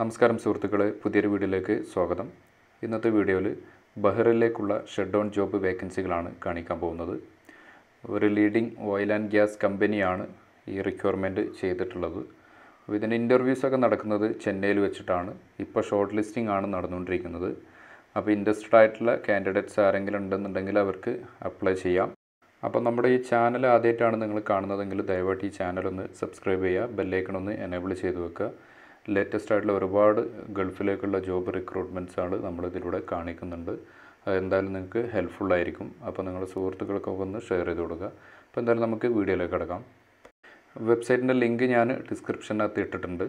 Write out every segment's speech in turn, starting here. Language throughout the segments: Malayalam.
നമസ്കാരം സുഹൃത്തുക്കളെ പുതിയൊരു വീഡിയോയിലേക്ക് സ്വാഗതം ഇന്നത്തെ വീഡിയോയിൽ ബഹ്റിനിലേക്കുള്ള ഷെഡ് ഡൗൺ ജോബ് വേക്കൻസികളാണ് കാണിക്കാൻ പോകുന്നത് ഒരു ലീഡിംഗ് ഓയിൽ ആൻഡ് ഗ്യാസ് കമ്പനിയാണ് ഈ റിക്വയർമെൻറ്റ് ചെയ്തിട്ടുള്ളത് അപ്പോൾ ഇതിൻ്റെ ഇൻ്റർവ്യൂസൊക്കെ നടക്കുന്നത് ചെന്നൈയിൽ വെച്ചിട്ടാണ് ഇപ്പോൾ ഷോർട്ട് ലിസ്റ്റിംഗ് ആണ് നടന്നുകൊണ്ടിരിക്കുന്നത് അപ്പോൾ ഇൻട്രസ്റ്റഡ് ആയിട്ടുള്ള കാൻഡിഡേറ്റ്സ് ആരെങ്കിലും ഉണ്ടെന്നുണ്ടെങ്കിൽ അവർക്ക് അപ്ലൈ ചെയ്യാം അപ്പോൾ നമ്മുടെ ഈ ചാനൽ ആദ്യമായിട്ടാണ് നിങ്ങൾ കാണുന്നതെങ്കിൽ ദയവായിട്ട് ഈ ചാനൽ ഒന്ന് സബ്സ്ക്രൈബ് ചെയ്യുക ബെല്ലൈക്കൺ ഒന്ന് എനേബിൾ ചെയ്ത് വെക്കുക ലേറ്റസ്റ്റ് ആയിട്ടുള്ള ഒരുപാട് ഗൾഫിലേക്കുള്ള ജോബ് ആണ് നമ്മളിതിലൂടെ കാണിക്കുന്നുണ്ട് എന്തായാലും നിങ്ങൾക്ക് ഹെൽപ്ഫുള്ളായിരിക്കും അപ്പോൾ നിങ്ങളുടെ സുഹൃത്തുക്കൾക്കൊക്കെ ഒന്ന് ഷെയർ ചെയ്ത് കൊടുക്കുക അപ്പോൾ എന്തായാലും നമുക്ക് വീഡിയോയിലേക്ക് കിടക്കാം വെബ്സൈറ്റിൻ്റെ ലിങ്ക് ഞാൻ ഡിസ്ക്രിപ്ഷനകത്ത് ഇട്ടിട്ടുണ്ട്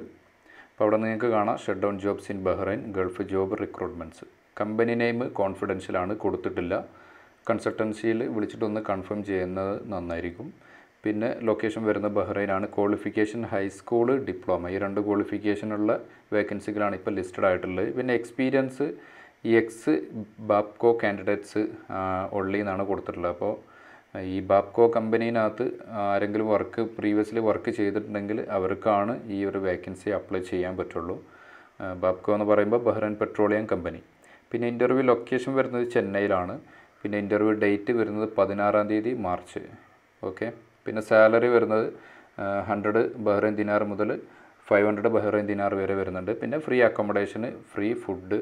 അപ്പോൾ അവിടെ നിങ്ങൾക്ക് കാണാം shutdown jobs in Bahrain Gulf job recruitments company name കോൺഫിഡൻഷ്യലാണ് കൊടുത്തിട്ടില്ല കൺസൾട്ടൻസിയിൽ വിളിച്ചിട്ടൊന്ന് കൺഫേം ചെയ്യുന്നത് നന്നായിരിക്കും പിന്നെ ലൊക്കേഷൻ വരുന്ന ബഹ്റൈനാണ് ക്വാളിഫിക്കേഷൻ ഹൈസ്കൂൾ ഡിപ്ലോമ ഈ രണ്ട് ക്വാളിഫിക്കേഷനുള്ള വേക്കൻസികളാണ് ഇപ്പോൾ ലിസ്റ്റഡ് ആയിട്ടുള്ളത് പിന്നെ എക്സ്പീരിയൻസ് എക്സ് ബാപ്കോ കാൻഡിഡേറ്റ്സ് ഉള്ളി എന്നാണ് കൊടുത്തിട്ടുള്ളത് അപ്പോൾ ഈ ബാപ്കോ കമ്പനീനകത്ത് ആരെങ്കിലും വർക്ക് പ്രീവിയസ്ലി വർക്ക് ചെയ്തിട്ടുണ്ടെങ്കിൽ അവർക്കാണ് ഈ ഒരു വേക്കൻസി അപ്ലൈ ചെയ്യാൻ പറ്റുള്ളൂ ബാപ്കോ എന്ന് പറയുമ്പോൾ ബഹ്റൈൻ പെട്രോളിയം കമ്പനി പിന്നെ ഇൻ്റർവ്യൂ ലൊക്കേഷൻ വരുന്നത് ചെന്നൈയിലാണ് പിന്നെ ഇൻ്റർവ്യൂ ഡേറ്റ് വരുന്നത് പതിനാറാം തീയതി മാർച്ച് ഓക്കെ പിന്നെ സാലറി വരുന്നത് ഹൺഡ്രഡ് ബഹ്റൈൻ ദിനാർ മുതൽ ഫൈവ് ഹൺഡ്രഡ് ബഹ്റൈൻ ദിനാർ വരെ വരുന്നുണ്ട് പിന്നെ ഫ്രീ അക്കോമഡേഷന് ഫ്രീ ഫുഡ്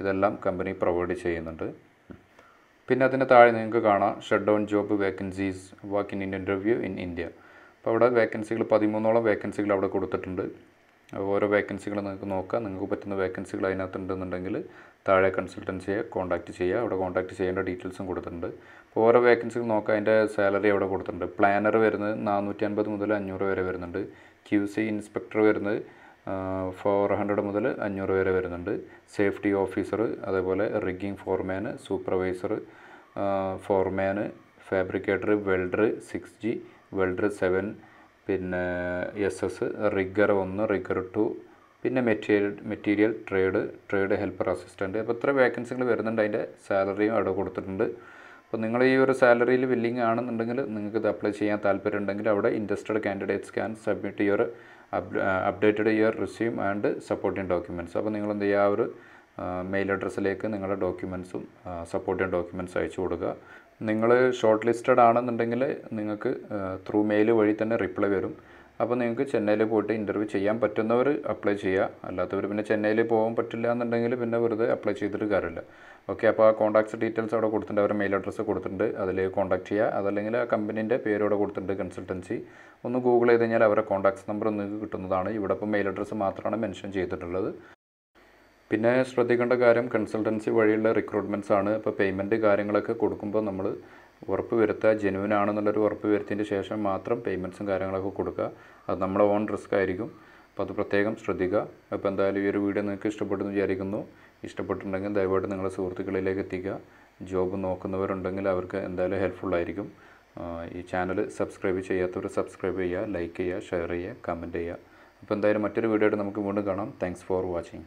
ഇതെല്ലാം കമ്പനി പ്രൊവൈഡ് ചെയ്യുന്നുണ്ട് പിന്നെ അതിന് താഴെ നിങ്ങൾക്ക് കാണാം shutdown job vacancies walk in interview in India അപ്പോൾ അവിടെ വേക്കൻസികൾ പതിമൂന്നോളം വേക്കൻസികൾ അവിടെ കൊടുത്തിട്ടുണ്ട് ഓരോ വേക്കൻസികൾ നിങ്ങൾക്ക് നോക്കാം നിങ്ങൾക്ക് പറ്റുന്ന വേക്കൻസികൾ അതിനകത്തുണ്ടെന്നുണ്ടെങ്കിൽ താഴെ കൺസൾട്ടൻസിയെ കോൺടാക്ട് ചെയ്യുക അവിടെ കോൺടാക്ട് ചെയ്യേണ്ട ഡീറ്റെയിൽസും കൊടുത്തിട്ടുണ്ട് അപ്പോൾ ഓരോ വേക്കൻസികൾ നോക്കുക അതിൻ്റെ സാലറി അവിടെ കൊടുത്തിട്ടുണ്ട് പ്ലാനർ വരുന്നത് നാനൂറ്റി അൻപത് മുതൽ അഞ്ഞൂറ് വരെ വരുന്നുണ്ട് ക്യു സി ഇൻസ്പെക്ടർ വരുന്നത് ഫോർ ഹൺഡ്രഡ് മുതൽ അഞ്ഞൂറ് വരെ വരുന്നുണ്ട് സേഫ്റ്റി ഓഫീസർ അതേപോലെ rigging foreman supervisor foreman fabricator welder six G welder seven പിന്നെ എസ് എസ് റിഗർ ഒന്ന് റിഗർ ടു പിന്നെ material material trade trade helper assistant അപ്പോൾ ഇത്ര വേക്കൻസികൾ വരുന്നുണ്ട് അതിൻ്റെ സാലറിയും അവിടെ കൊടുത്തിട്ടുണ്ട് അപ്പോൾ നിങ്ങൾ ഈ ഒരു സാലറിയിൽ ബില്ലിംഗ് ആണെന്നുണ്ടെങ്കിൽ നിങ്ങൾക്ക് ഇത് അപ്ലൈ ചെയ്യാൻ താല്പര്യം ഉണ്ടെങ്കിൽ അവിടെ interested candidates can submit your updated your resume and supporting documents അപ്പോൾ നിങ്ങൾ എന്ത് ചെയ്യുക ആ ഒരു മെയിൽ അഡ്രസ്സിലേക്ക് നിങ്ങളുടെ ഡോക്യുമെൻസും സപ്പോർട്ടിങ് ഡോക്യുമെൻസും അയച്ചു കൊടുക്കുക നിങ്ങൾ ഷോർട്ട് ലിസ്റ്റഡ് ആണെന്നുണ്ടെങ്കിൽ നിങ്ങൾക്ക് ത്രൂ മെയിൽ വഴി തന്നെ റിപ്ലൈ വരും അപ്പോൾ നിങ്ങൾക്ക് ചെന്നൈയിൽ പോയിട്ട് ഇൻ്റർവ്യൂ ചെയ്യാൻ പറ്റുന്നവർ അപ്ലൈ ചെയ്യുക അല്ലാത്തവർ പിന്നെ ചെന്നൈയിൽ പോകാൻ പറ്റില്ല എന്നുണ്ടെങ്കിൽ പിന്നെ വെറുതെ അപ്ലൈ ചെയ്തിട്ട് കാര്യമില്ല ഓക്കെ അപ്പോൾ ആ കോൺടാക്ട്സ് ഡീറ്റെയിൽസ് അവിടെ കൊടുത്തിട്ടുണ്ട് അവരുടെ മെയിൽ അഡ്രസ്സ് കൊടുത്തിട്ടുണ്ട് അതിൽ കോൺടാക്ട് ചെയ്യുക അതല്ലെങ്കിൽ ആ കമ്പനീൻ്റെ പേര് അവിടെ കൊടുത്തിട്ടുണ്ട് കൺസൾട്ടൻസി ഒന്ന് ഗൂഗിൾ ചെയ്ത് കഴിഞ്ഞാൽ അവരുടെ കോൺടാക്ട്സ് നമ്പർ നിങ്ങൾക്ക് കിട്ടുന്നതാണ് ഇവിടെ ഇപ്പോൾ മെയിൽ അഡ്രസ്സ് മാത്രമാണ് മെൻഷൻ ചെയ്തിട്ടുള്ളത് പിന്നെ ശ്രദ്ധിക്കേണ്ട കാര്യം കൺസൾട്ടൻസി വഴിയുള്ള റിക്രൂട്ട്മെൻറ്റ്സ് ആണ് ഇപ്പോൾ പേയ്മെൻറ്റ് കാര്യങ്ങളൊക്കെ കൊടുക്കുമ്പോൾ നമ്മൾ ഉറപ്പ് വരുത്തുക ജെനുവിൻ ആണെന്നുള്ളൊരു ഉറപ്പ് വരുത്തിയതിന് ശേഷം മാത്രം പേയ്മെൻറ്റ്സും കാര്യങ്ങളൊക്കെ കൊടുക്കുക അത് നമ്മുടെ ഓൺ റിസ്ക് ആയിരിക്കും അപ്പോൾ അത് പ്രത്യേകം ശ്രദ്ധിക്കുക അപ്പോൾ എന്തായാലും ഈ ഒരു വീഡിയോ നിങ്ങൾക്ക് ഇഷ്ടപ്പെട്ടെന്ന് വിചാരിക്കുന്നു ഇഷ്ടപ്പെട്ടിട്ടുണ്ടെങ്കിൽ ദയവായിട്ട് നിങ്ങളുടെ സുഹൃത്തുക്കളിലേക്ക് എത്തിക്കുക ജോബ് നോക്കുന്നവരുണ്ടെങ്കിൽ അവർക്ക് എന്തായാലും ഹെൽപ്ഫുള്ളായിരിക്കും ഈ ചാനൽ സബ്സ്ക്രൈബ് ചെയ്യാത്തവർ സബ്സ്ക്രൈബ് ചെയ്യുക ലൈക്ക് ചെയ്യുക ഷെയർ ചെയ്യുക കമൻറ്റ് ചെയ്യുക അപ്പോൾ എന്തായാലും മറ്റൊരു വീഡിയോ ആയിട്ട് നമുക്ക് വീണ്ടും കാണാം താങ്ക്സ് ഫോർ വാച്ചിങ്